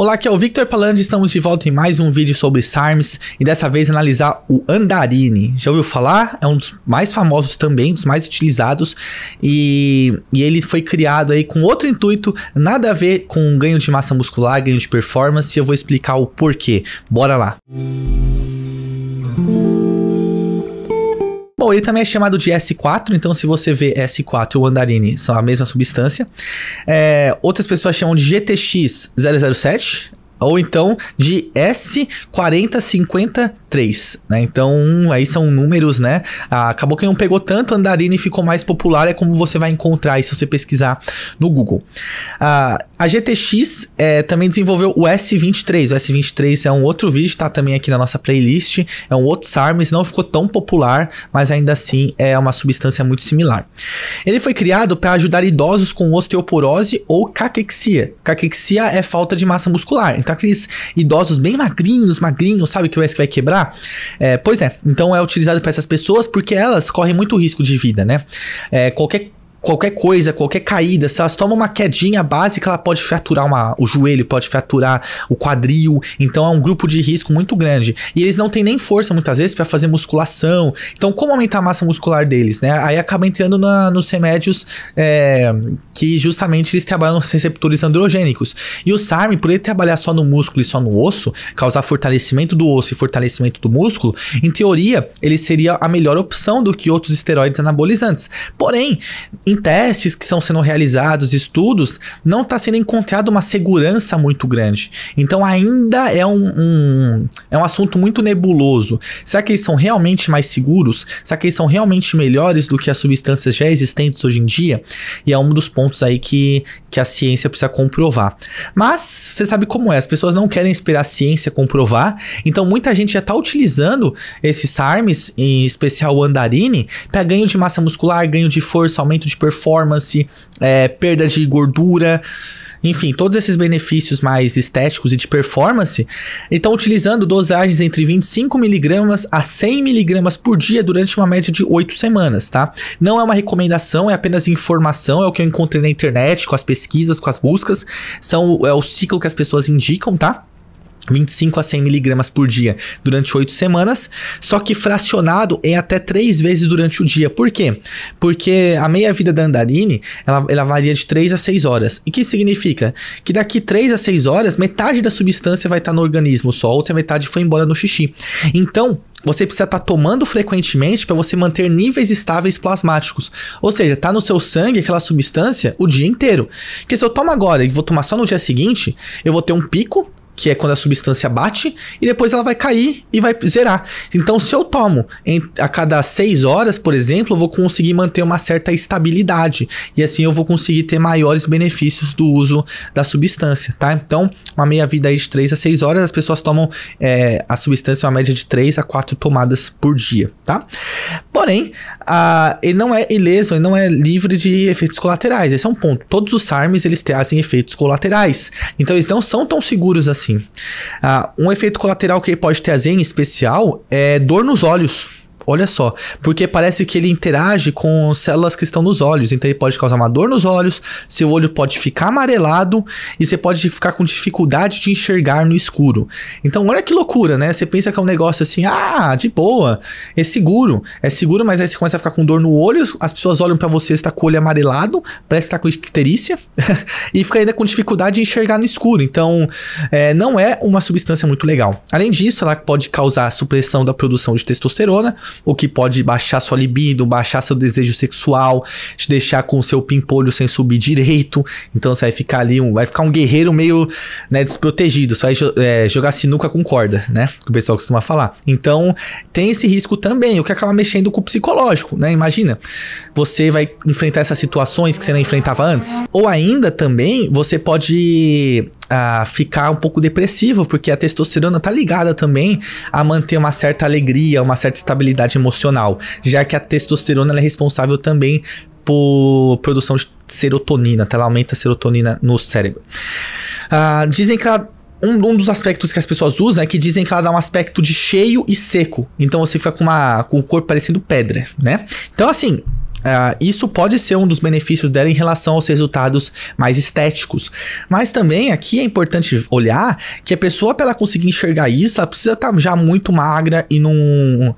Olá, aqui é o Victor Palandes, estamos de volta em mais um vídeo sobre SARMs e dessa vez analisar o Andarini. Já ouviu falar? É um dos mais famosos também, dos mais utilizados e, e ele foi criado aí com outro intuito, nada a ver com ganho de massa muscular, ganho de performance e eu vou explicar o porquê. Bora lá! Música Bom, ele também é chamado de S4, então se você vê S4 e o Andarini são a mesma substância. É, outras pessoas chamam de GTX 007, ou então de S4053, né? Então, aí são números, né? Ah, acabou que não pegou tanto, Andarini ficou mais popular, é como você vai encontrar aí se você pesquisar no Google. Ah, a GTX é, também desenvolveu o S23. O S23 é um outro vídeo, tá também aqui na nossa playlist. É um outro SARMS, não ficou tão popular, mas ainda assim é uma substância muito similar. Ele foi criado para ajudar idosos com osteoporose ou caquexia. Caquexia é falta de massa muscular. Então, aqueles idosos bem magrinhos, magrinhos, sabe que é o S vai quebrar? É, pois é, então é utilizado para essas pessoas porque elas correm muito risco de vida, né? É, qualquer qualquer coisa, qualquer caída, se elas tomam uma quedinha básica, ela pode fraturar uma, o joelho, pode fraturar o quadril. Então é um grupo de risco muito grande. E eles não têm nem força muitas vezes para fazer musculação. Então, como aumentar a massa muscular deles, né? Aí acaba entrando na, nos remédios é, que justamente eles trabalham nos receptores androgênicos. E o SARM, por ele trabalhar só no músculo e só no osso, causar fortalecimento do osso e fortalecimento do músculo, em teoria, ele seria a melhor opção do que outros esteroides anabolizantes. Porém, em testes que estão sendo realizados, estudos, não está sendo encontrada uma segurança muito grande. Então ainda é um, um, é um assunto muito nebuloso. Será que eles são realmente mais seguros? Será que eles são realmente melhores do que as substâncias já existentes hoje em dia? E é um dos pontos aí que, que a ciência precisa comprovar. Mas você sabe como é, as pessoas não querem esperar a ciência comprovar, então muita gente já está utilizando esses SARMs, em especial o Andarine, para ganho de massa muscular, ganho de força, aumento de performance, é, perda de gordura, enfim, todos esses benefícios mais estéticos e de performance. Então, utilizando dosagens entre 25 miligramas a 100 miligramas por dia durante uma média de 8 semanas, tá? Não é uma recomendação, é apenas informação, é o que eu encontrei na internet, com as pesquisas, com as buscas, são, é o ciclo que as pessoas indicam, tá? 25 a 100 miligramas por dia durante 8 semanas, só que fracionado em até 3 vezes durante o dia. Por quê? Porque a meia-vida da andarine, ela, ela, varia de 3 a 6 horas. E que significa? Que daqui 3 a 6 horas, metade da substância vai estar tá no organismo só, a outra metade foi embora no xixi. Então, você precisa estar tá tomando frequentemente para você manter níveis estáveis plasmáticos. Ou seja, tá no seu sangue aquela substância o dia inteiro. Porque se eu tomo agora e vou tomar só no dia seguinte, eu vou ter um pico que é quando a substância bate, e depois ela vai cair e vai zerar. Então, se eu tomo em, a cada 6 horas, por exemplo, eu vou conseguir manter uma certa estabilidade. E assim eu vou conseguir ter maiores benefícios do uso da substância, tá? Então, uma meia-vida aí de 3 a 6 horas, as pessoas tomam é, a substância uma média de 3 a 4 tomadas por dia, tá? Porém, a, ele não é ileso, ele não é livre de efeitos colaterais. Esse é um ponto. Todos os SARMs, eles trazem efeitos colaterais. Então, eles não são tão seguros assim assim. Ah, um efeito colateral que ter a Zen, em especial é dor nos olhos. Olha só, porque parece que ele interage com células que estão nos olhos, então ele pode causar uma dor nos olhos, seu olho pode ficar amarelado e você pode ficar com dificuldade de enxergar no escuro. Então, olha que loucura, né? Você pensa que é um negócio assim, ah, de boa, é seguro, é seguro, mas aí você começa a ficar com dor no olho, as pessoas olham para você, está com o olho amarelado, parece que tá com icterícia e fica ainda com dificuldade de enxergar no escuro. Então, é, não é uma substância muito legal. Além disso, ela pode causar supressão da produção de testosterona, o que pode baixar sua libido, baixar seu desejo sexual, te deixar com o seu pimpolho sem subir direito. Então você vai ficar ali, um, vai ficar um guerreiro meio né, desprotegido, só vai é, jogar sinuca com corda, né? Que o pessoal costuma falar. Então tem esse risco também, o que acaba mexendo com o psicológico, né? Imagina, você vai enfrentar essas situações que você não enfrentava antes. Ou ainda também você pode a ficar um pouco depressivo, porque a testosterona tá ligada também a manter uma certa alegria, uma certa estabilidade emocional, já que a testosterona é responsável também por produção de serotonina, tá? ela aumenta a serotonina no cérebro. Ah, dizem que ela um, um, dos aspectos que as pessoas usam é que dizem que ela dá um aspecto de cheio e seco. Então você fica com, uma, com o corpo parecendo pedra, né? Então, assim, Uh, isso pode ser um dos benefícios dela em relação aos resultados mais estéticos. Mas também aqui é importante olhar que a pessoa, para ela conseguir enxergar isso, ela precisa estar tá já muito magra e num, uh,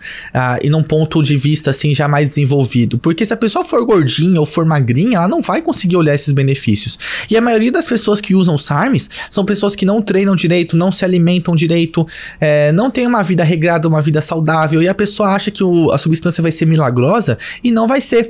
e num ponto de vista assim já mais desenvolvido. Porque se a pessoa for gordinha ou for magrinha, ela não vai conseguir olhar esses benefícios. E a maioria das pessoas que usam SARMs são pessoas que não treinam direito, não se alimentam direito, é, não tem uma vida regrada, uma vida saudável, e a pessoa acha que o, a substância vai ser milagrosa e não vai ser.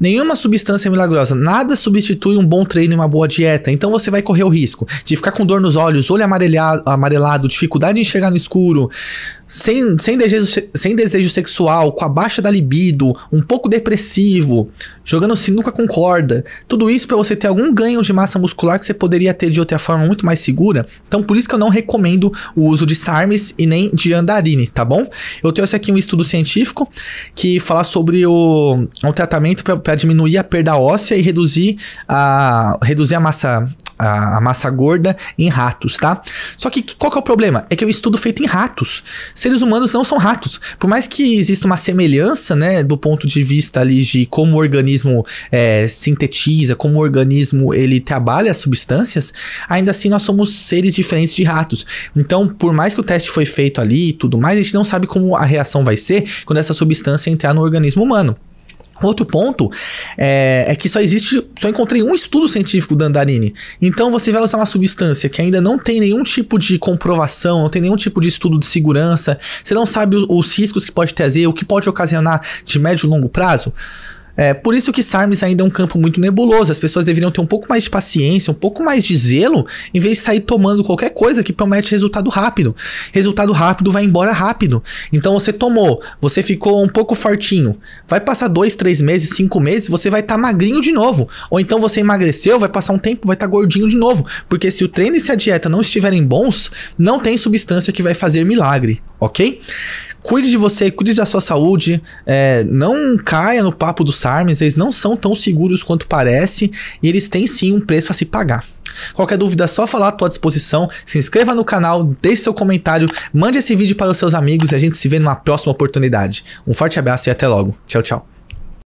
Nenhuma substância é milagrosa, nada substitui um bom treino e uma boa dieta, então você vai correr o risco de ficar com dor nos olhos, olho amarelado, amarelado dificuldade em enxergar no escuro, sem, sem, desejo, sem desejo sexual, com a baixa da libido, um pouco depressivo, jogando sinuca com corda. Tudo isso para você ter algum ganho de massa muscular que você poderia ter de outra forma muito mais segura. Então, por isso que eu não recomendo o uso de SARMs e nem de andarine, tá bom? Eu trouxe aqui um estudo científico que fala sobre o, um tratamento para para diminuir a perda óssea e reduzir a, reduzir a massa a, massa gorda em ratos, tá? Só que qual que é o problema? É que é um estudo feito em ratos. Seres humanos não são ratos. Por mais que exista uma semelhança, né, do ponto de vista ali de como o organismo é, sintetiza, como o organismo ele trabalha as substâncias, ainda assim nós somos seres diferentes de ratos. Então, por mais que o teste foi feito ali e tudo mais, a gente não sabe como a reação vai ser quando essa substância entrar no organismo humano. Outro ponto é, é, que só existe, só encontrei um estudo científico da andarine. Então você vai usar uma substância que ainda não tem nenhum tipo de comprovação, não tem nenhum tipo de estudo de segurança, você não sabe os, os riscos que pode trazer, o que pode ocasionar de médio e longo prazo. É, por isso que SARMS ainda é um campo muito nebuloso. As pessoas deveriam ter um pouco mais de paciência, um pouco mais de zelo, em vez de sair tomando qualquer coisa que promete resultado rápido. Resultado rápido vai embora rápido. Então você tomou, você ficou um pouco fortinho. Vai passar dois, três meses, cinco meses, você vai estar tá magrinho de novo. Ou então você emagreceu, vai passar um tempo, vai estar tá gordinho de novo. Porque se o treino e se a dieta não estiverem bons, não tem substância que vai fazer milagre, ok? Cuide de você, cuide da sua saúde. É, não caia no papo dos SARMs, eles não são tão seguros quanto parece e eles têm sim um preço a se pagar. Qualquer dúvida é só falar à tua disposição. Se inscreva no canal, deixe seu comentário, mande esse vídeo para os seus amigos e a gente se vê numa próxima oportunidade. Um forte abraço e até logo. Tchau, tchau.